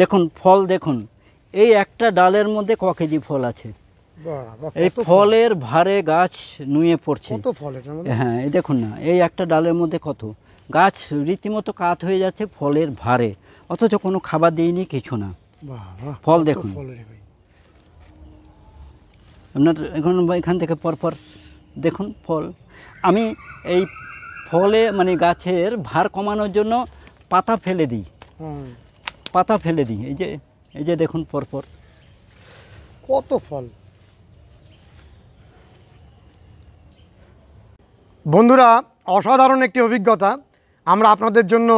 দেখুন ফল দেখুন এই একটা ডালের মধ্যে ক কেজি ফল আছে এই ফলের ভারে গাছ নুয়ে পড়ছে হ্যাঁ এই দেখুন না এই একটা ডালের মধ্যে কত গাছ রীতিমতো কাত হয়ে যাচ্ছে ফলের ভারে অথচ কোনো খাবার দিইনি কিছু না ফল দেখুন আপনার এখন এখান থেকে পরপর দেখুন ফল আমি এই ফলে মানে গাছের ভার কমানোর জন্য পাতা ফেলে দিই পাতা ফেলে দিই এই যে এই যে দেখুন পরপর কত ফল বন্ধুরা অসাধারণ একটি অভিজ্ঞতা আমরা আপনাদের জন্য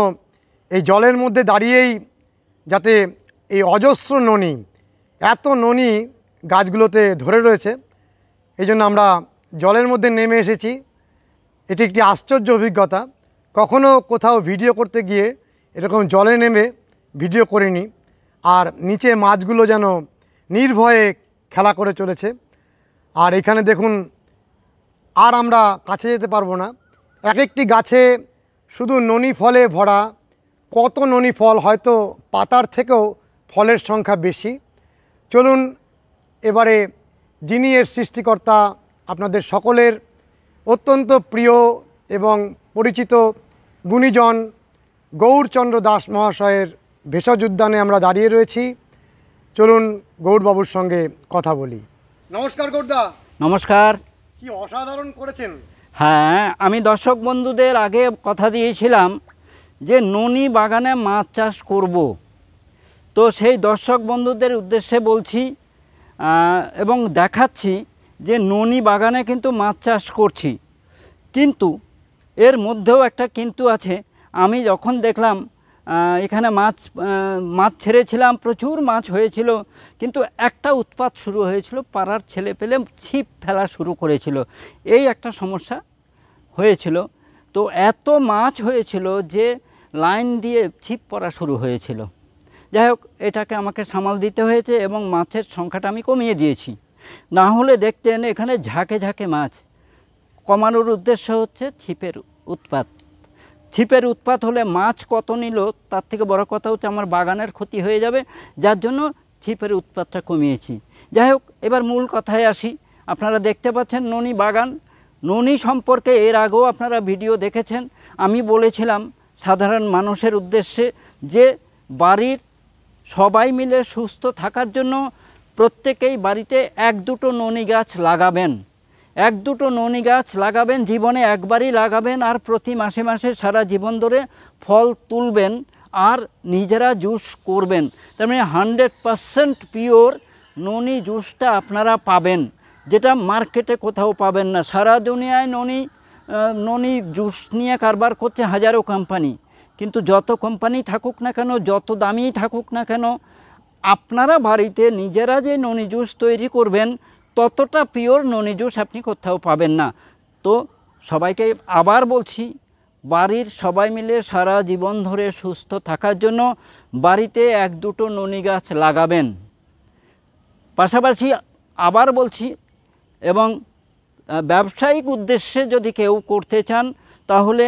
এই জলের মধ্যে দাঁড়িয়েই যাতে এই অজস্র ননী এত ননী গাছগুলোতে ধরে রয়েছে এই জন্য আমরা জলের মধ্যে নেমে এসেছি এটি একটি আশ্চর্য অভিজ্ঞতা কখনো কোথাও ভিডিও করতে গিয়ে এরকম জলে নেমে ভিডিও করিনি আর নিচে মাছগুলো যেন নির্ভয়ে খেলা করে চলেছে আর এখানে দেখুন আর আমরা কাছে যেতে পারবো না এক একটি গাছে শুধু ননি ফলে ভরা কত ননি ফল হয়তো পাতার থেকেও ফলের সংখ্যা বেশি চলুন এবারে যিনি এর সৃষ্টিকর্তা আপনাদের সকলের অত্যন্ত প্রিয় এবং পরিচিত গুণীজন গৌরচন্দ্র দাস মহাশয়ের ভেষজ উদ্যানে আমরা দাঁড়িয়ে রয়েছি চলুন গৌরবাবুর সঙ্গে কথা বলি নমস্কার গৌরদা নমস্কার কি অসাধারণ করেছেন হ্যাঁ আমি দর্শক বন্ধুদের আগে কথা দিয়েছিলাম যে ননি বাগানে মাছ চাষ করব তো সেই দর্শক বন্ধুদের উদ্দেশ্যে বলছি এবং দেখাচ্ছি যে ননি বাগানে কিন্তু মাছ চাষ করছি কিন্তু এর মধ্যেও একটা কিন্তু আছে আমি যখন দেখলাম এখানে মাছ মাছ ছেড়েছিলাম প্রচুর মাছ হয়েছিল কিন্তু একটা উৎপাত শুরু হয়েছিল পাড়ার ছেলে পেলে ছিপ ফেলা শুরু করেছিল এই একটা সমস্যা হয়েছিল তো এত মাছ হয়েছিল যে লাইন দিয়ে ছিপ পড়া শুরু হয়েছিল যাই হোক এটাকে আমাকে সামাল দিতে হয়েছে এবং মাছের সংখ্যাটা আমি কমিয়ে দিয়েছি না হলে দেখতেন এখানে ঝাঁকে ঝাঁকে মাছ কমানোর উদ্দেশ্য হচ্ছে ছিপের উৎপাত ছিপের উৎপাত হলে মাছ কত নিল তার থেকে বড় কথা হচ্ছে আমার বাগানের ক্ষতি হয়ে যাবে যার জন্য ছিপের উৎপাতটা কমিয়েছি যাই হোক এবার মূল কথায় আসি আপনারা দেখতে পাচ্ছেন ননী বাগান ননী সম্পর্কে এর আগেও আপনারা ভিডিও দেখেছেন আমি বলেছিলাম সাধারণ মানুষের উদ্দেশ্যে যে বাড়ির সবাই মিলে সুস্থ থাকার জন্য প্রত্যেকেই বাড়িতে এক দুটো ননী গাছ লাগাবেন এক দুটো ননি গাছ লাগাবেন জীবনে একবারই লাগাবেন আর প্রতি মাসে মাসে সারা জীবন ধরে ফল তুলবেন আর নিজেরা জুস করবেন তার মানে হান্ড্রেড পারসেন্ট পিওর ননি জুসটা আপনারা পাবেন যেটা মার্কেটে কোথাও পাবেন না সারা দুনিয়ায় ননি ননি জুস নিয়ে কারবার করছে হাজারো কোম্পানি কিন্তু যত কোম্পানি থাকুক না কেন যত দামি থাকুক না কেন আপনারা বাড়িতে নিজেরা যে ননি জুস তৈরি করবেন ততটা পিওর ননি জুস আপনি কোথাও পাবেন না তো সবাইকে আবার বলছি বাড়ির সবাই মিলে সারা জীবন ধরে সুস্থ থাকার জন্য বাড়িতে এক দুটো ননি গাছ লাগাবেন পাশাপাশি আবার বলছি এবং ব্যবসায়িক উদ্দেশ্যে যদি কেউ করতে চান তাহলে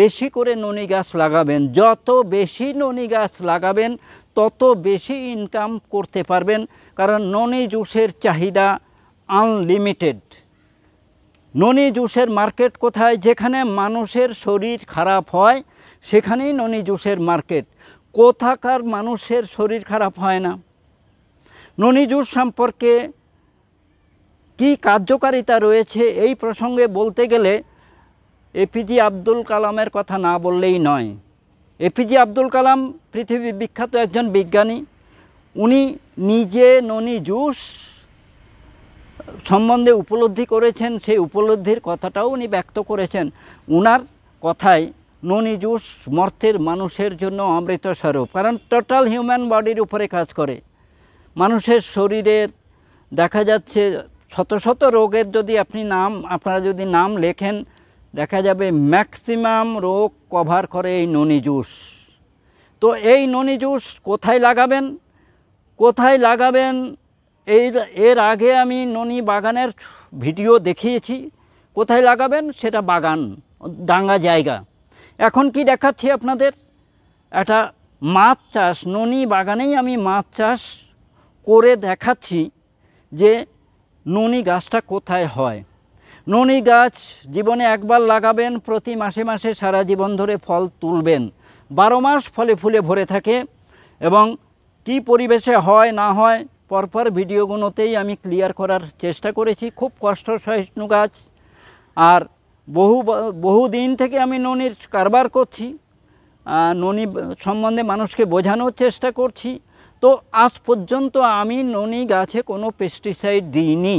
বেশি করে ননি গাছ লাগাবেন যত বেশি ননি গাছ লাগাবেন তত বেশি ইনকাম করতে পারবেন কারণ ননি জুসের চাহিদা আনলিমিটেড ননি জুসের মার্কেট কোথায় যেখানে মানুষের শরীর খারাপ হয় সেখানেই ননি জুসের মার্কেট কোথাকার মানুষের শরীর খারাপ হয় না ননি জুস সম্পর্কে কি কার্যকারিতা রয়েছে এই প্রসঙ্গে বলতে গেলে এপিজি আব্দুল কালামের কথা না বললেই নয় এপিজি আব্দুল কালাম পৃথিবী বিখ্যাত একজন বিজ্ঞানী উনি নিজে ননি জুস সম্বন্ধে উপলব্ধি করেছেন সেই উপলব্ধির কথাটাও উনি ব্যক্ত করেছেন উনার কথায় ননিজুস জুস মর্তের মানুষের জন্য অমৃত স্বরূপ কারণ টোটাল হিউম্যান বডির উপরে কাজ করে মানুষের শরীরের দেখা যাচ্ছে শত শত রোগের যদি আপনি নাম আপনারা যদি নাম লেখেন দেখা যাবে ম্যাক্সিমাম রোগ কভার করে এই ননি জুস তো এই ননি জুস কোথায় লাগাবেন কোথায় লাগাবেন এই এর আগে আমি ননি বাগানের ভিডিও দেখিয়েছি কোথায় লাগাবেন সেটা বাগান ডাঙ্গা জায়গা এখন কি দেখাচ্ছি আপনাদের একটা মাছ চাষ ননি বাগানেই আমি মাছ চাষ করে দেখাচ্ছি যে ননি গাছটা কোথায় হয় ননি গাছ জীবনে একবার লাগাবেন প্রতি মাসে মাসে সারা জীবন ধরে ফল তুলবেন বারো মাস ফলে ফুলে ভরে থাকে এবং কি পরিবেশে হয় না হয় পরপর ভিডিওগুলোতেই আমি ক্লিয়ার করার চেষ্টা করেছি খুব কষ্ট সহিষ্ণু গাছ আর বহু বহু দিন থেকে আমি ননির কারবার করছি ননি সম্বন্ধে মানুষকে বোঝানোর চেষ্টা করছি তো আজ পর্যন্ত আমি ননি গাছে কোনো পেস্টিসাইড দিইনি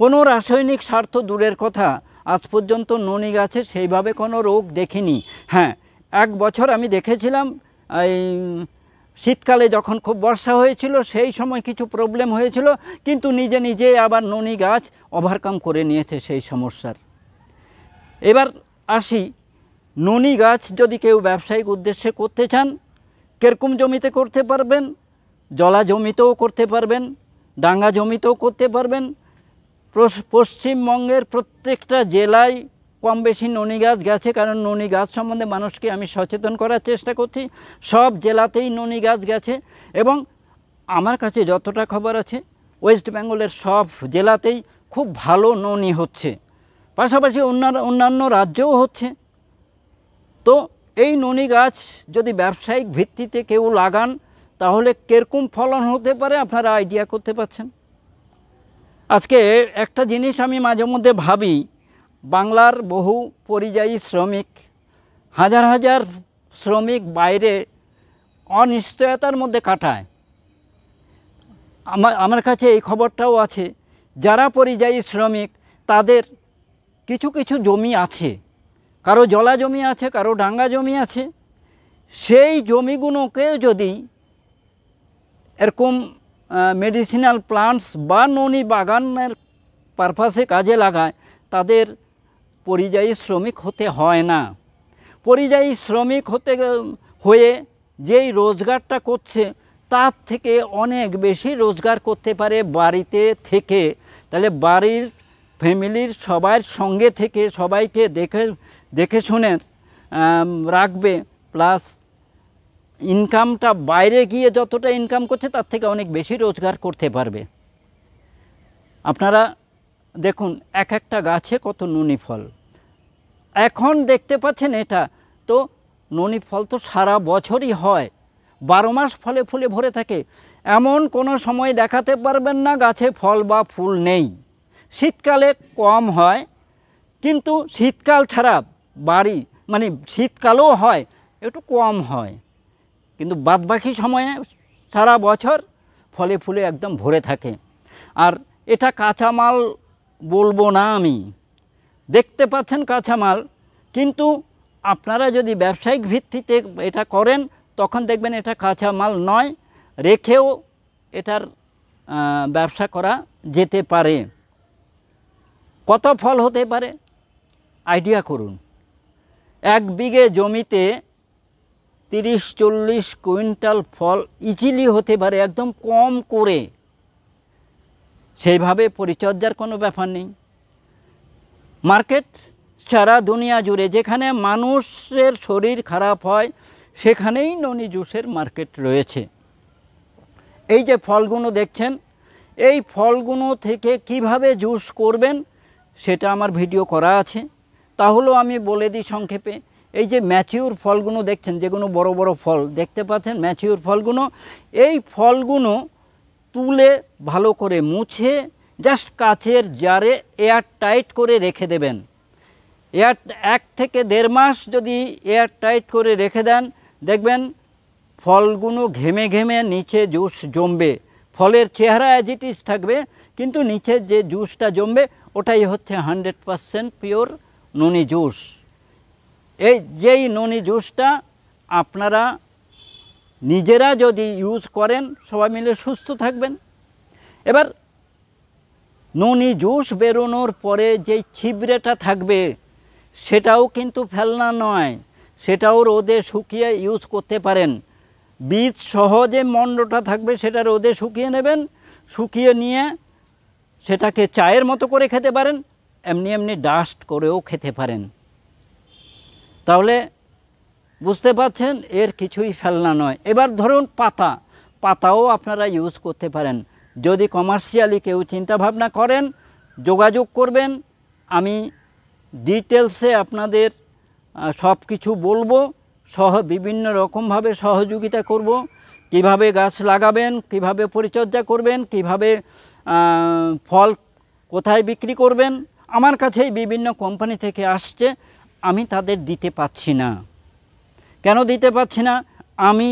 কোনো রাসায়নিক স্বার্থ দূরের কথা আজ পর্যন্ত ননি গাছে সেইভাবে কোনো রোগ দেখিনি হ্যাঁ এক বছর আমি দেখেছিলাম এই শীতকালে যখন খুব বর্ষা হয়েছিল সেই সময় কিছু প্রবলেম হয়েছিল কিন্তু নিজে নিজে আবার ননি গাছ ওভারকাম করে নিয়েছে সেই সমস্যার এবার আসি ননি গাছ যদি কেউ ব্যবসায়িক উদ্দেশ্যে করতে চান কীরকম জমিতে করতে পারবেন জলা জমিতেও করতে পারবেন ডাঙ্গা জমিতেও করতে পারবেন পশ্চিমবঙ্গের প্রত্যেকটা জেলায় কম বেশি ননি গাছ গেছে কারণ ননি গাছ সম্বন্ধে মানুষকে আমি সচেতন করার চেষ্টা করছি সব জেলাতেই ননি গাছ গেছে এবং আমার কাছে যতটা খবর আছে ওয়েস্ট বেঙ্গলের সব জেলাতেই খুব ভালো ননি হচ্ছে পাশাপাশি অন্যান্য রাজ্যেও হচ্ছে তো এই ননি গাছ যদি ব্যবসায়িক ভিত্তিতে কেউ লাগান তাহলে কীরকম ফলন হতে পারে আপনারা আইডিয়া করতে পারছেন আজকে একটা জিনিস আমি মাঝে মধ্যে ভাবি বাংলার বহু পরিযায়ী শ্রমিক হাজার হাজার শ্রমিক বাইরে অনিশ্চয়তার মধ্যে কাটায় আমার আমার কাছে এই খবরটাও আছে যারা পরিযায়ী শ্রমিক তাদের কিছু কিছু জমি আছে কারো জলা জমি আছে কারো ডাঙ্গা জমি আছে সেই জমিগুলোকে যদি এরকম মেডিসিনাল প্লান্টস বা ননি বাগানের পারপাসে কাজে লাগায় তাদের পরিযায়ী শ্রমিক হতে হয় না পরিযায়ী শ্রমিক হতে হয়ে যেই রোজগারটা করছে তার থেকে অনেক বেশি রোজগার করতে পারে বাড়িতে থেকে তাহলে বাড়ির ফ্যামিলির সবার সঙ্গে থেকে সবাইকে দেখে দেখে শুনে রাখবে প্লাস ইনকামটা বাইরে গিয়ে যতটা ইনকাম করছে তার থেকে অনেক বেশি রোজগার করতে পারবে আপনারা দেখুন এক একটা গাছে কত নুনি ফল এখন দেখতে পাচ্ছেন এটা তো ননী ফল তো সারা বছরই হয় বারো মাস ফলে ফুলে ভরে থাকে এমন কোনো সময় দেখাতে পারবেন না গাছে ফল বা ফুল নেই শীতকালে কম হয় কিন্তু শীতকাল ছাড়া বাড়ি মানে শীতকালও হয় একটু কম হয় কিন্তু বাদবাকি সময়ে সারা বছর ফলে ফুলে একদম ভরে থাকে আর এটা কাঁচামাল বলবো না আমি দেখতে পাচ্ছেন কাঁচামাল কিন্তু আপনারা যদি ব্যবসায়িক ভিত্তিতে এটা করেন তখন দেখবেন এটা কাঁচামাল নয় রেখেও এটার ব্যবসা করা যেতে পারে কত ফল হতে পারে আইডিয়া করুন এক বিঘে জমিতে তিরিশ চল্লিশ কুইন্টাল ফল ইজিলি হতে পারে একদম কম করে সেইভাবে পরিচর্যার কোনো ব্যাপার নেই মার্কেট সারা দুনিয়া জুড়ে যেখানে মানুষের শরীর খারাপ হয় সেখানেই ননি জুসের মার্কেট রয়েছে এই যে ফলগুলো দেখছেন এই ফলগুলো থেকে কিভাবে জুস করবেন সেটা আমার ভিডিও করা আছে তাহলেও আমি বলে দিই সংক্ষেপে এই যে ম্যাচিউর ফলগুলো দেখছেন যেগুলো বড় বড় ফল দেখতে পাচ্ছেন ম্যাচিউর ফলগুলো এই ফলগুলো তুলে ভালো করে মুছে জাস্ট কাছের জারে এয়ার টাইট করে রেখে দেবেন এয়ার এক থেকে দেড় মাস যদি এয়ার টাইট করে রেখে দেন দেখবেন ফলগুলো ঘেমে ঘেমে নিচে জুস জমবে ফলের চেহারা অ্যাজিটিস থাকবে কিন্তু নিচে যে জুসটা জমবে ওটাই হচ্ছে hundred percent pure noni juice এই যেই নুনি জুসটা আপনারা নিজেরা যদি ইউজ করেন সবাই মিলে সুস্থ থাকবেন এবার নুনি জুস বেরোনোর পরে যে ছিবড়েটা থাকবে সেটাও কিন্তু ফেলনা নয় সেটাও রোদে শুকিয়ে ইউজ করতে পারেন বীজ সহ যে মণ্ডটা থাকবে সেটা রোদে শুকিয়ে নেবেন শুকিয়ে নিয়ে সেটাকে চায়ের মতো করে খেতে পারেন এমনি এমনি ডাস্ট করেও খেতে পারেন তাহলে বুঝতে পারছেন এর কিছুই ফেলনা নয় এবার ধরুন পাতা পাতাও আপনারা ইউজ করতে পারেন যদি কমার্শিয়ালি কেউ চিন্তাভাবনা করেন যোগাযোগ করবেন আমি ডিটেলসে আপনাদের সব কিছু বলবো সহ বিভিন্ন রকমভাবে সহযোগিতা করব কিভাবে গাছ লাগাবেন কিভাবে পরিচর্যা করবেন কিভাবে ফল কোথায় বিক্রি করবেন আমার কাছেই বিভিন্ন কোম্পানি থেকে আসছে আমি তাদের দিতে পাচ্ছি না কেন দিতে পাচ্ছি না আমি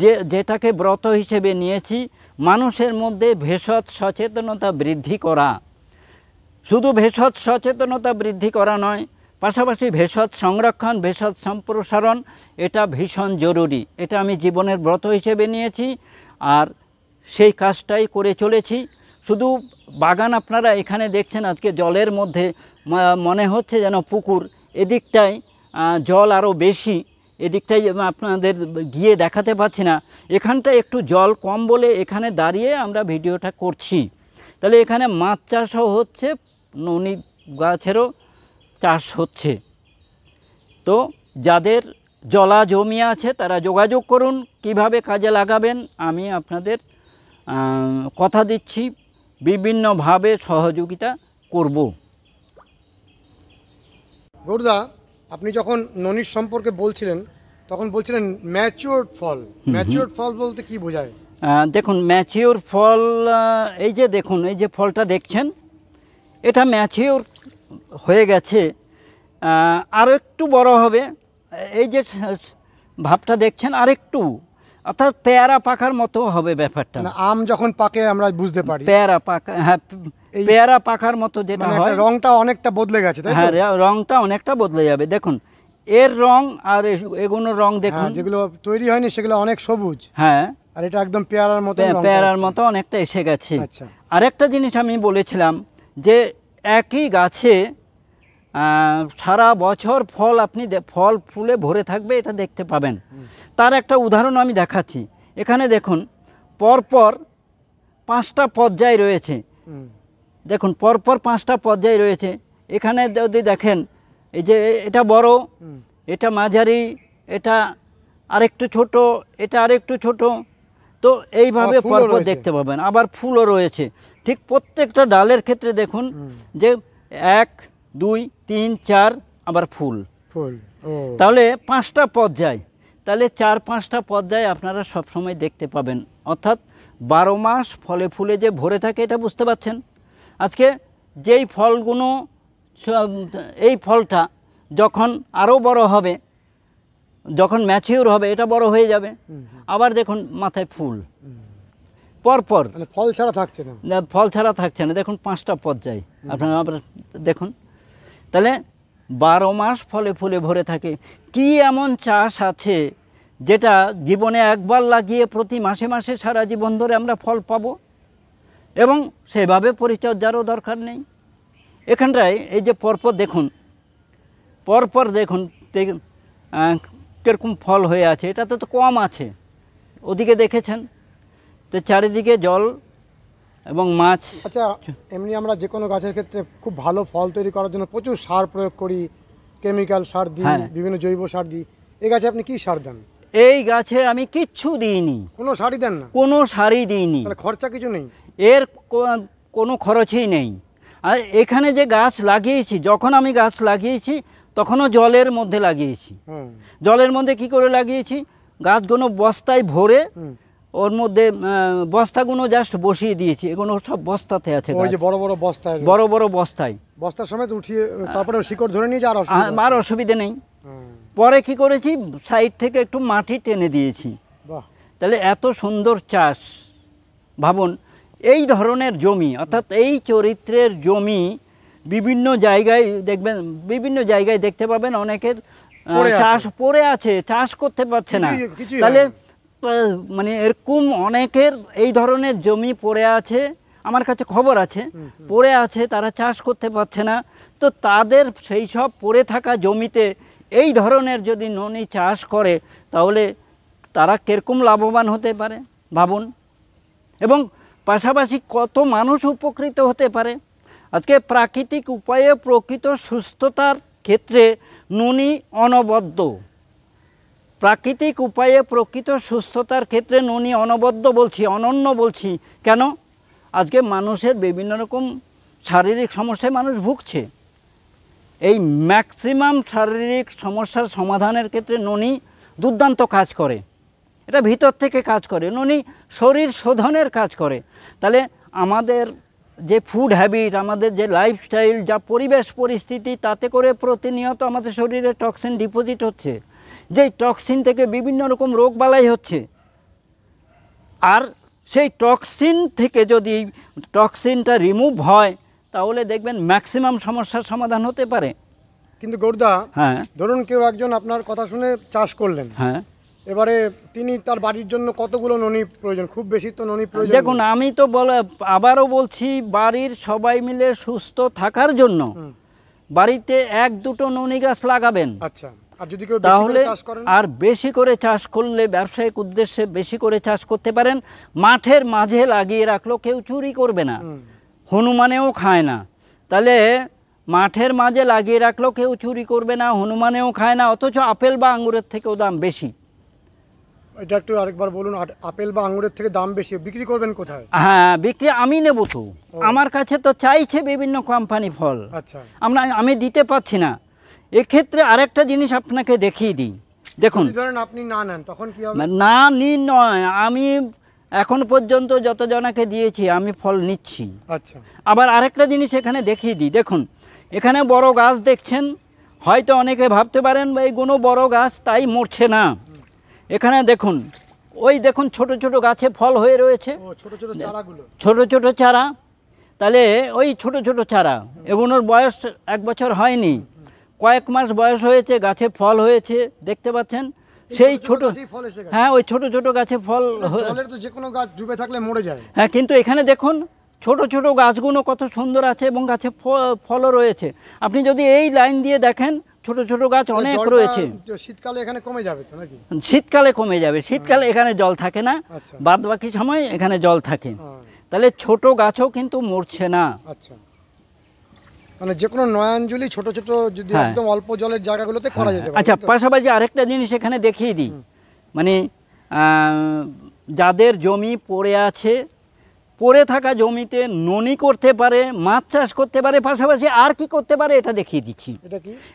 যে যেটাকে ব্রত হিসেবে নিয়েছি মানুষের মধ্যে ভেষজ সচেতনতা বৃদ্ধি করা শুধু ভেষজ সচেতনতা বৃদ্ধি করা নয় পাশাপাশি ভেষজ সংরক্ষণ ভেষজ সম্প্রসারণ এটা ভীষণ জরুরি এটা আমি জীবনের ব্রত হিসেবে নিয়েছি আর সেই কাজটাই করে চলেছি শুধু বাগান আপনারা এখানে দেখছেন আজকে জলের মধ্যে মনে হচ্ছে যেন পুকুর এদিকটায় জল আরও বেশি এদিকটাই আপনাদের গিয়ে দেখাতে পাচ্ছি না এখানটা একটু জল কম বলে এখানে দাঁড়িয়ে আমরা ভিডিওটা করছি তাহলে এখানে মাছ চাষও হচ্ছে ননী গাছেরও চাষ হচ্ছে তো যাদের জলা জমি আছে তারা যোগাযোগ করুন কিভাবে কাজে লাগাবেন আমি আপনাদের কথা দিচ্ছি বিভিন্নভাবে সহযোগিতা করব গৌরদা আপনি যখন ননির সম্পর্কে বলছিলেন তখন বলছিলেন ম্যাচিওর ফল ম্যাচিওর ফল বলতে কি বোঝায় দেখুন ম্যাচিওর ফল এই যে দেখুন এই যে ফলটা দেখছেন এটা ম্যাচিওর হয়ে গেছে আরও একটু বড় হবে এই যে ভাবটা দেখছেন আরেকটু অর্থাৎ পেয়ারা পাখার মতো হবে ব্যাপারটা আম যখন পাকে আমরা বুঝতে পারি পেয়ারা পাকা হ্যাঁ পেয়ারা পাখার মতো যেটা মানে হয় রংটা অনেকটা বদলে গেছে হ্যাঁ রংটা অনেকটা বদলে যাবে দেখুন এর রং আর এগুলোর রং হ্যাঁ, দেখুন যেগুলো তৈরি হয়নি সেগুলো অনেক সবুজ হ্যাঁ আর এটা একদম পেয়ারার মতো পেয়ারার মতো অনেকটা এসে গেছে আচ্ছা। আরেকটা জিনিস আমি বলেছিলাম যে একই গাছে সারা বছর ফল আপনি ফল ফুলে ভরে থাকবে এটা দেখতে পাবেন তার একটা উদাহরণ আমি দেখাচ্ছি এখানে দেখুন পরপর পাঁচটা পর্যায় রয়েছে দেখুন পরপর পাঁচটা পর্যায় রয়েছে এখানে যদি দেখেন এই যে এটা বড় এটা মাঝারি এটা আরেকটু ছোট এটা আরেকটু ছোট তো এইভাবে পরপর দেখতে পাবেন আবার ফুলও রয়েছে ঠিক প্রত্যেকটা ডালের ক্ষেত্রে দেখুন যে এক দুই তিন চার আবার ফুল ফুল তাহলে পাঁচটা পর্যায় তাহলে চার পাঁচটা পর্যায়ে আপনারা সব সময় দেখতে পাবেন অর্থাৎ বারো মাস ফলে ফুলে যে ভরে থাকে এটা বুঝতে পাচ্ছেন আজকে যেই ফলগুলো এই ফলটা যখন আরও বড় হবে যখন ম্যাচিওর হবে এটা বড় হয়ে যাবে আবার দেখুন মাথায় ফুল পরপর মানে ফল ছাড়া থাকছে না ফল ছাড়া থাকছে না দেখুন পাঁচটা পর্যায়ে আপনারা আবার দেখুন তাহলে বারো মাস ফলে ফুলে ভরে থাকে কি এমন চাষ আছে যেটা জীবনে একবার লাগিয়ে প্রতি মাসে মাসে সারা জীবন ধরে আমরা ফল পাব এবং সেভাবে পরিচর্যারও দরকার নেই এখানটায় এই যে পরপর দেখুন পরপর দেখুন কীরকম ফল হয়ে আছে এটাতে তো কম আছে ওদিকে দেখেছেন তো চারিদিকে জল এবং মাছ আচ্ছা এমনি আমরা যে কোনো গাছের ক্ষেত্রে খুব ভালো ফল তৈরি করার জন্য প্রচুর সার প্রয়োগ করি কেমিক্যাল সার দিই হ্যাঁ। বিভিন্ন জৈব সার দিই এই গাছে আপনি কি সার দেন এই গাছে আমি কিচ্ছু দিইনি কোনো সারই দেন না কোনো সারই দিইনি খরচা কিছু নেই এর কোনো খরচই নেই আর এখানে যে গাছ লাগিয়েছি যখন আমি গাছ লাগিয়েছি তখনও জলের মধ্যে লাগিয়েছি জলের মধ্যে কি করে লাগিয়েছি গাছগুলো বস্তায় ভরে ওর মধ্যে বস্তাগুলো জাস্ট বসিয়ে দিয়েছি এগুলো সব বস্তাতে আছে ওই যে বড় বড় বস্তায় বড় বড় বস্তায় বস্তার সমেত উঠিয়ে তারপরে শিকড় ধরে নিয়ে যাওয়ার আর অসুবিধে নেই পরে কি করেছি সাইড থেকে একটু মাটি টেনে দিয়েছি তাহলে এত সুন্দর চাষ ভাবুন এই ধরনের জমি অর্থাৎ এই চরিত্রের জমি বিভিন্ন জায়গায় দেখবেন বিভিন্ন জায়গায় দেখতে পাবেন অনেকের চাষ পড়ে আছে চাষ করতে পারছে না তাহলে মানে এরকম অনেকের এই ধরনের জমি পড়ে আছে আমার কাছে খবর আছে পড়ে আছে তারা চাষ করতে পারছে না তো তাদের সেই সব পড়ে থাকা জমিতে এই ধরনের যদি ননি চাষ করে তাহলে তারা কীরকম লাভবান হতে পারে ভাবুন এবং পাশাপাশি কত মানুষ উপকৃত হতে পারে আজকে প্রাকৃতিক উপায়ে প্রকৃত সুস্থতার ক্ষেত্রে ননি অনবদ্য প্রাকৃতিক উপায়ে প্রকৃত সুস্থতার ক্ষেত্রে ননি অনবদ্য বলছি অনন্য বলছি কেন আজকে মানুষের বিভিন্ন রকম শারীরিক সমস্যায় মানুষ ভুগছে এই ম্যাক্সিমাম শারীরিক সমস্যার সমাধানের ক্ষেত্রে ননি দুর্দান্ত কাজ করে এটা ভিতর থেকে কাজ করে ননি শরীর শোধনের কাজ করে তাহলে আমাদের যে ফুড হ্যাবিট আমাদের যে লাইফস্টাইল যা পরিবেশ পরিস্থিতি তাতে করে প্রতিনিয়ত আমাদের শরীরে টক্সিন ডিপোজিট হচ্ছে যেই টক্সিন থেকে বিভিন্ন রকম রোগ বালাই হচ্ছে আর সেই টক্সিন থেকে যদি টক্সিনটা রিমুভ হয় তাহলে দেখবেন ম্যাক্সিমাম সমস্যার সমাধান হতে পারে কিন্তু গোর্দা হ্যাঁ ধরুন কেউ একজন আপনার কথা শুনে চাষ করলেন হ্যাঁ এবারে তিনি তার বাড়ির জন্য কতগুলো ননি প্রয়োজন খুব বেশি তো ননি প্রয়োজন দেখুন আমি তো বলে আবারও বলছি বাড়ির সবাই মিলে সুস্থ থাকার জন্য বাড়িতে এক দুটো ননি গাছ লাগাবেন আচ্ছা তাহলে আর বেশি করে চাষ করলে ব্যবসায়িক উদ্দেশ্যে বেশি করে চাষ করতে পারেন মাঠের মাঝে লাগিয়ে রাখলো কেউ চুরি করবে না হনুমানেও খায় না তাহলে মাঠের মাঝে লাগিয়ে রাখলো কেউ চুরি করবে না হনুমানেও খায় না অথচ আপেল বা আঙুরের থেকেও দাম বেশি এটা একটু আরেকবার বলুন আপেল বা আঙুরের থেকে দাম বেশি বিক্রি করবেন কোথায় হ্যাঁ বিক্রি আমি নেব তো আমার কাছে তো চাইছে বিভিন্ন কোম্পানি ফল আচ্ছা আমরা আমি দিতে পারছি না এক্ষেত্রে আরেকটা জিনিস আপনাকে দেখিয়ে দিই দেখুন আপনি না নেন তখন কি হবে না নি নয় আমি এখন পর্যন্ত যত জনাকে দিয়েছি আমি ফল নিচ্ছি আচ্ছা আবার আরেকটা জিনিস এখানে দেখিয়ে দিই দেখুন এখানে বড় গাছ দেখছেন হয়তো অনেকে ভাবতে পারেন বা এই কোনো বড় গাছ তাই মরছে না এখানে দেখুন ওই দেখুন ছোট ছোট গাছে ফল হয়ে রয়েছে ছোট ছোট চারা তাহলে ওই ছোট ছোট চারা এগুলোর বয়স এক বছর হয়নি কয়েক মাস বয়স হয়েছে গাছে ফল হয়েছে দেখতে পাচ্ছেন সেই ছোট হ্যাঁ ওই ছোট ছোট গাছে ফল যে কোনো গাছ ডুবে থাকলে মরে যায় হ্যাঁ কিন্তু এখানে দেখুন ছোট ছোট গাছগুলো কত সুন্দর আছে এবং গাছে ফলও রয়েছে আপনি যদি এই লাইন দিয়ে দেখেন ছোট ছোট গাছ অনেক রয়েছে শীতকালে এখানে কমে যাবে নাকি শীতকালে কমে যাবে শীতকালে হ্যাঁ। এখানে জল থাকে না আচ্ছা। বাদ বাকি সময় এখানে জল থাকে হ্যাঁ। তাহলে ছোট গাছও কিন্তু মরছে না আচ্ছা মানে যে কোনো নয়াঞ্জলি ছোট ছোট যদি হ্যাঁ। একদম অল্প জলের জায়গাগুলোতে হ্যাঁ, করা হ্যাঁ। যেতে আচ্ছা পাশাপাশি আরেকটা জিনিস এখানে দেখিয়ে দিই মানে যাদের জমি পড়ে আছে পড়ে থাকা জমিতে ননি করতে পারে মাছ চাষ করতে পারে পাশাপাশি আর কি করতে পারে এটা দেখিয়ে দিচ্ছি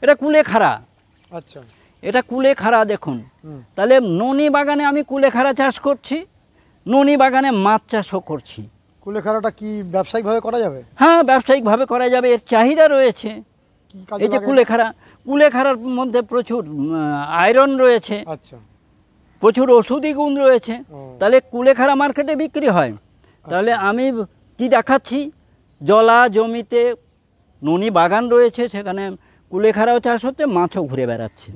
এটা কুলেখাড়া আচ্ছা এটা কুলেখাড়া দেখুন তাহলে ননি বাগানে আমি কুলেখাড়া চাষ করছি ননি বাগানে মাছ চাষও করছি কুলেখাড়াটা কি ব্যবসায়িকভাবে করা যাবে হ্যাঁ ব্যবসায়িকভাবে করা যাবে এর চাহিদা রয়েছে এই যে কুলেখাড়া কুলেখাড়ার মধ্যে প্রচুর আয়রন রয়েছে আচ্ছা প্রচুর ওষুধি গুণ রয়েছে তাহলে কুলেখাড়া মার্কেটে বিক্রি হয় আচ্ছা। তাহলে আমি কি দেখাচ্ছি জলা জমিতে ননি বাগান রয়েছে সেখানে কুলেখাড়াও চাষ হচ্ছে মাছও ঘুরে বেড়াচ্ছে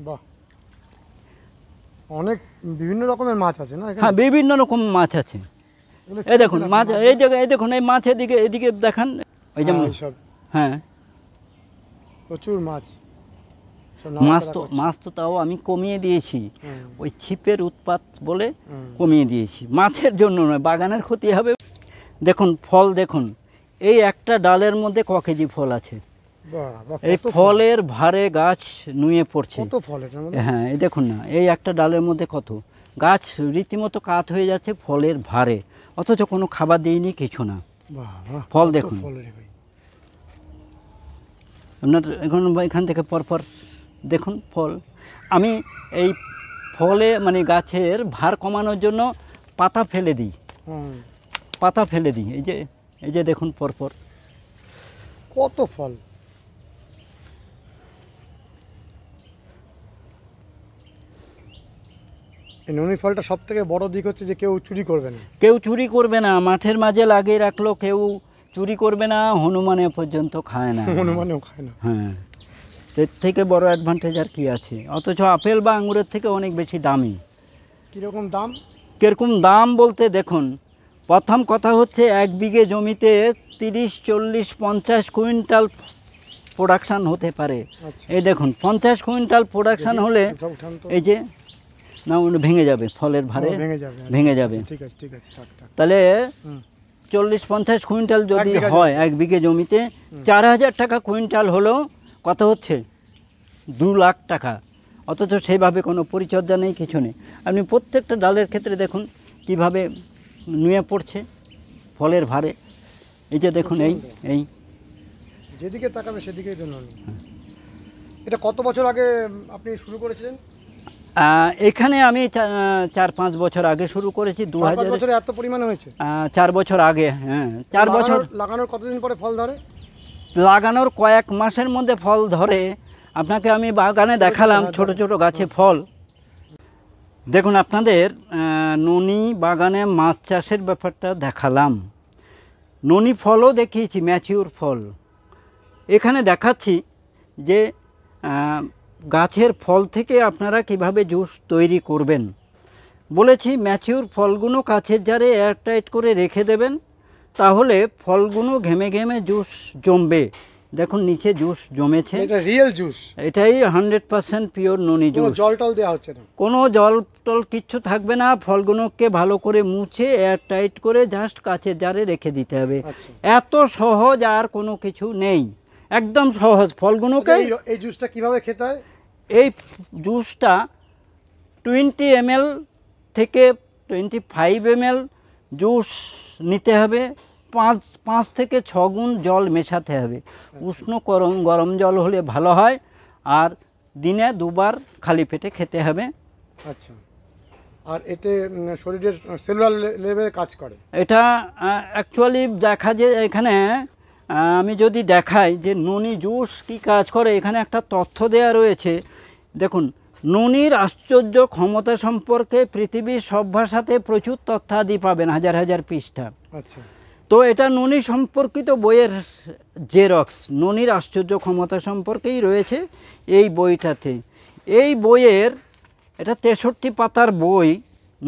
অনেক বিভিন্ন রকমের মাছ আছে না হ্যাঁ বিভিন্ন রকম মাছ আছে এই দেখুন মাছ এই জায়গায় এই দেখুন এই মাছ এদিকে এদিকে দেখান ওই যেমন হ্যাঁ, হ্যাঁ প্রচুর মাছ মাছ তো মাছ তো তাও আমি কমিয়ে দিয়েছি ওই ছিপের উৎপাত বলে কমিয়ে দিয়েছি মাছের জন্য নয় বাগানের ক্ষতি হবে দেখুন ফল দেখুন এই একটা ডালের মধ্যে ক কেজি ফল আছে এই ফলের ভারে গাছ নুয়ে পড়ছে হ্যাঁ এই দেখুন না এই একটা ডালের মধ্যে কত গাছ রীতিমতো কাত হয়ে যাচ্ছে ফলের ভারে অথচ কোনো খাবার দিইনি কিছু না ফল দেখুন আপনার এখন এখান থেকে পরপর দেখুন ফল আমি এই ফলে মানে গাছের ভার কমানোর জন্য পাতা ফেলে দিই পাতা ফেলে দিই এই যে এই যে দেখুন পরপর কত ফল এই নুনি ফলটা সব থেকে বড় দিক হচ্ছে যে কেউ চুরি করবে না কেউ চুরি করবে না মাঠের মাঝে লাগিয়ে রাখলো কেউ চুরি করবে না হনুমানে পর্যন্ত খায় না হনুমানেও খায় না হ্যাঁ এর থেকে বড় অ্যাডভান্টেজ আর কি আছে অথচ আপেল বা আঙুরের থেকে অনেক বেশি দামি কীরকম দাম কীরকম দাম বলতে দেখুন প্রথম কথা হচ্ছে এক বিঘে জমিতে তিরিশ চল্লিশ পঞ্চাশ কুইন্টাল প্রোডাকশান হতে পারে আচ্ছা। এই দেখুন পঞ্চাশ কুইন্টাল প্রোডাকশান হলে এই যে না ভেঙে যাবে ফলের ভারে ভেঙে যাবে তাহলে চল্লিশ পঞ্চাশ কুইন্টাল যদি হয় এক বিঘে জমিতে চার হাজার টাকা কুইন্টাল হলো কত হচ্ছে দু লাখ টাকা অথচ সেইভাবে কোনো পরিচর্যা নেই কিছু নেই আপনি প্রত্যেকটা ডালের ক্ষেত্রে দেখুন কিভাবে নুয়ে পড়ছে ফলের ভারে এই যে দেখুন এই এই যেদিকে তাকাবে সেদিকে এটা কত বছর আগে আপনি শুরু করেছিলেন এখানে আমি চার পাঁচ বছর আগে শুরু করেছি দু হাজার বছরে এত পরিমাণে হয়েছে চার বছর আগে হ্যাঁ চার বছর লাগানোর কতদিন পরে ফল ধরে লাগানোর কয়েক মাসের মধ্যে ফল ধরে আপনাকে আমি বাগানে দেখালাম হ্যাঁ, ছোট ছোট গাছে ফল দেখুন আপনাদের ননি বাগানে মাছ চাষের ব্যাপারটা দেখালাম ননি ফলও দেখিয়েছি ম্যাচিউর ফল এখানে দেখাচ্ছি যে গাছের ফল থেকে আপনারা কিভাবে জুস তৈরি করবেন বলেছি ম্যাচিউর ফলগুলো কাছের জারে এয়ারটাইট করে রেখে দেবেন তাহলে ফলগুলো ঘেমে ঘেমে জুস জমবে দেখুন নিচে জুস জমেছে এটা রিয়েল জুস এটাই hundred percent pure noni juice জল টল দেওয়া হচ্ছে না কোনো জল টল কিচ্ছু থাকবে না ফলগুলোকে ভালো করে মুছে এয়ার টাইট করে জাস্ট কাছের জারে রেখে দিতে হবে আচ্ছা। এত সহজ আর কোনো কিছু নেই একদম সহজ ফলগুলোকে এই জুসটা কিভাবে খেতে হয় এই জুসটা টোয়েন্টি এম থেকে টোয়েন্টি ফাইভ এম জুস নিতে হবে পাঁচ পাঁচ থেকে ছ গুণ জল মেশাতে হবে উষ্ণ গরম গরম জল হলে ভালো হয় আর দিনে দুবার খালি পেটে খেতে হবে আচ্ছা আর এতে শরীরের সেলুলার লেভেল কাজ করে এটা অ্যাকচুয়ালি দেখা যায় এখানে আমি যদি দেখাই যে ননি জুস কি কাজ করে এখানে একটা তথ্য দেয়া রয়েছে দেখুন ননির আশ্চর্য ক্ষমতা সম্পর্কে পৃথিবীর সব ভাষাতে প্রচুর তথ্যাদি পাবেন হাজার হাজার পৃষ্ঠা আচ্ছা। তো এটা ননি সম্পর্কিত বইয়ের জেরক্স ননির আশ্চর্য ক্ষমতা সম্পর্কেই রয়েছে এই বইটাতে এই বইয়ের এটা তেষট্টি পাতার বই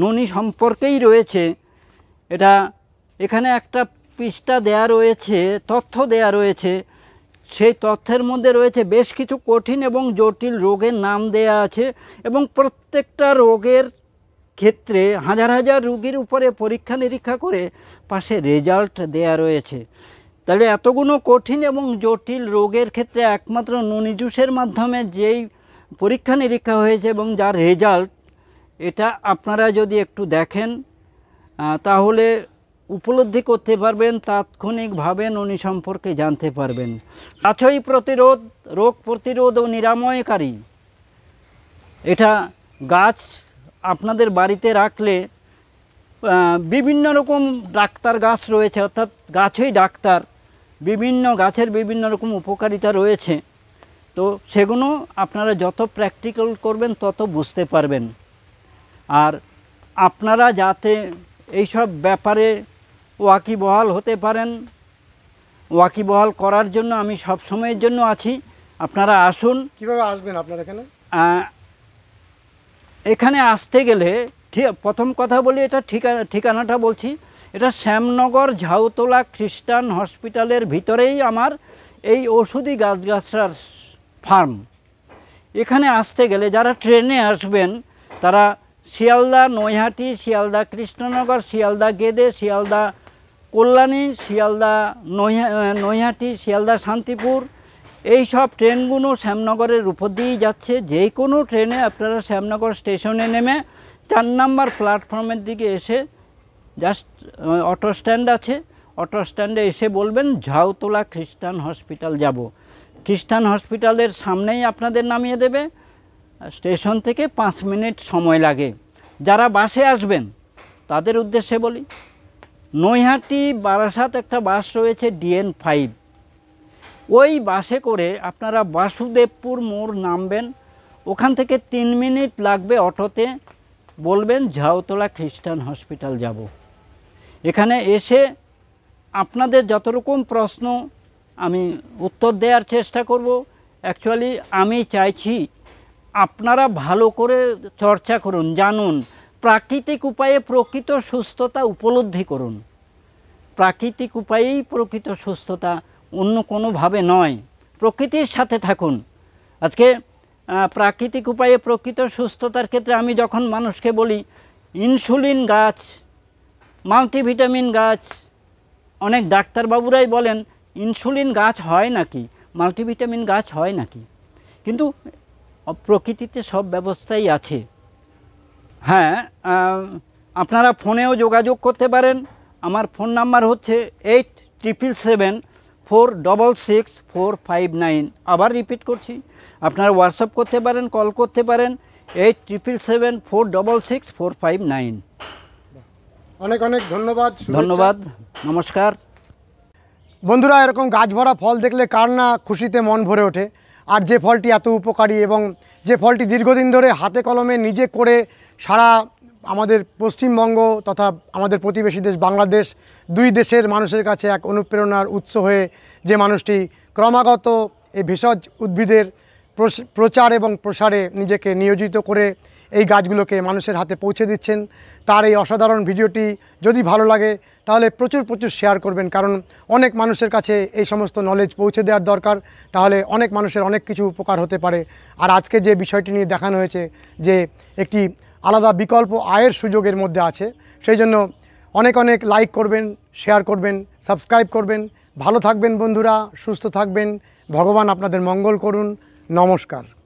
ননি সম্পর্কেই রয়েছে এটা এখানে একটা পৃষ্ঠা দেয়া রয়েছে তথ্য দেয়া রয়েছে সেই তথ্যের মধ্যে রয়েছে বেশ কিছু কঠিন এবং জটিল রোগের নাম দেয়া আছে এবং প্রত্যেকটা রোগের ক্ষেত্রে হাজার হাজার রুগীর উপরে পরীক্ষা নিরীক্ষা করে পাশে রেজাল্ট দেয়া রয়েছে তাহলে এতগুলো কঠিন এবং জটিল রোগের ক্ষেত্রে একমাত্র ননি জুসের মাধ্যমে যেই পরীক্ষা নিরীক্ষা হয়েছে এবং যার রেজাল্ট এটা আপনারা যদি একটু দেখেন তাহলে উপলব্ধি করতে পারবেন তাৎক্ষণিকভাবে ননি সম্পর্কে জানতে পারবেন কাছই প্রতিরোধ রোগ প্রতিরোধ ও নিরাময়কারী এটা গাছ আপনাদের বাড়িতে রাখলে বিভিন্ন রকম ডাক্তার গাছ রয়েছে অর্থাৎ গাছই ডাক্তার বিভিন্ন গাছের বিভিন্ন রকম উপকারিতা রয়েছে তো সেগুলো আপনারা যত প্র্যাকটিক্যাল করবেন তত বুঝতে পারবেন আর আপনারা যাতে এইসব ব্যাপারে বহাল হতে পারেন বহাল করার জন্য আমি সব সময়ের জন্য আছি আপনারা আসুন কিভাবে আসবেন আপনারা এখানে এখানে আসতে গেলে প্রথম কথা বলি এটা ঠিকানা ঠিকানাটা বলছি এটা শ্যামনগর ঝাউতলা খ্রিস্টান হসপিটালের ভিতরেই আমার এই ওষুধি গাছগাছরার ফার্ম এখানে আসতে গেলে যারা ট্রেনে আসবেন তারা শিয়ালদা নৈহাটি শিয়ালদা কৃষ্ণনগর শিয়ালদা গেদে শিয়ালদা কল্যাণী শিয়ালদা নৈহাটি শিয়ালদা শান্তিপুর এই সব ট্রেনগুলো শ্যামনগরের উপর দিয়েই যাচ্ছে যে কোনো ট্রেনে আপনারা শ্যামনগর স্টেশনে নেমে চার নাম্বার প্ল্যাটফর্মের দিকে এসে জাস্ট অটো স্ট্যান্ড আছে অটো স্ট্যান্ডে এসে বলবেন ঝাউতলা খ্রিস্টান হসপিটাল যাব খ্রিস্টান হসপিটালের সামনেই আপনাদের নামিয়ে দেবে স্টেশন থেকে পাঁচ মিনিট সময় লাগে যারা বাসে আসবেন তাদের উদ্দেশ্যে বলি নৈহাটি বারাসাত একটা বাস রয়েছে ডিএন ফাইভ ওই বাসে করে আপনারা বাসুদেবপুর মোড় নামবেন ওখান থেকে তিন মিনিট লাগবে অটোতে বলবেন ঝাউতলা খ্রিস্টান হসপিটাল যাব এখানে এসে আপনাদের যত রকম প্রশ্ন আমি উত্তর দেওয়ার চেষ্টা করব অ্যাকচুয়ালি আমি চাইছি আপনারা ভালো করে চর্চা করুন জানুন প্রাকৃতিক উপায়ে প্রকৃত সুস্থতা উপলব্ধি করুন প্রাকৃতিক উপায়েই প্রকৃত সুস্থতা অন্য কোনোভাবে নয় প্রকৃতির সাথে থাকুন আজকে প্রাকৃতিক উপায়ে প্রকৃত সুস্থতার ক্ষেত্রে আমি যখন মানুষকে বলি ইনসুলিন গাছ মাল্টিভিটামিন গাছ অনেক ডাক্তারবাবুরাই বলেন ইনসুলিন গাছ হয় নাকি মাল্টিভিটামিন গাছ হয় নাকি কিন্তু প্রকৃতিতে সব ব্যবস্থাই আছে হ্যাঁ আপনারা ফোনেও যোগাযোগ করতে পারেন আমার ফোন নাম্বার হচ্ছে eight triple seven four double six four five nine আবার রিপিট করছি আপনারা হোয়াটসঅ্যাপ করতে পারেন কল করতে পারেন eight triple seven four double six four five nine অনেক অনেক ধন্যবাদ ধন্যবাদ নমস্কার বন্ধুরা এরকম গাছ ভরা ফল দেখলে কার না খুশিতে মন ভরে ওঠে আর যে ফলটি এত উপকারী এবং যে ফলটি দীর্ঘদিন ধরে হাতে কলমে নিজে করে সারা আমাদের পশ্চিমবঙ্গ তথা আমাদের প্রতিবেশী দেশ বাংলাদেশ দুই দেশের মানুষের কাছে এক অনুপ্রেরণার উৎস হয়ে যে মানুষটি ক্রমাগত এই ভেষজ উদ্ভিদের প্রচার এবং প্রসারে নিজেকে নিয়োজিত করে এই গাছগুলোকে মানুষের হাতে পৌঁছে দিচ্ছেন তার এই অসাধারণ ভিডিওটি যদি ভালো লাগে তাহলে প্রচুর প্রচুর শেয়ার করবেন কারণ অনেক মানুষের কাছে এই সমস্ত নলেজ পৌঁছে দেওয়ার দরকার তাহলে অনেক মানুষের অনেক কিছু উপকার হতে পারে আর আজকে যে বিষয়টি নিয়ে দেখানো হয়েছে যে একটি আলাদা বিকল্প আয়ের সুযোগের মধ্যে আছে সেই জন্য অনেক অনেক লাইক করবেন শেয়ার করবেন সাবস্ক্রাইব করবেন ভালো থাকবেন বন্ধুরা সুস্থ থাকবেন ভগবান আপনাদের মঙ্গল করুন নমস্কার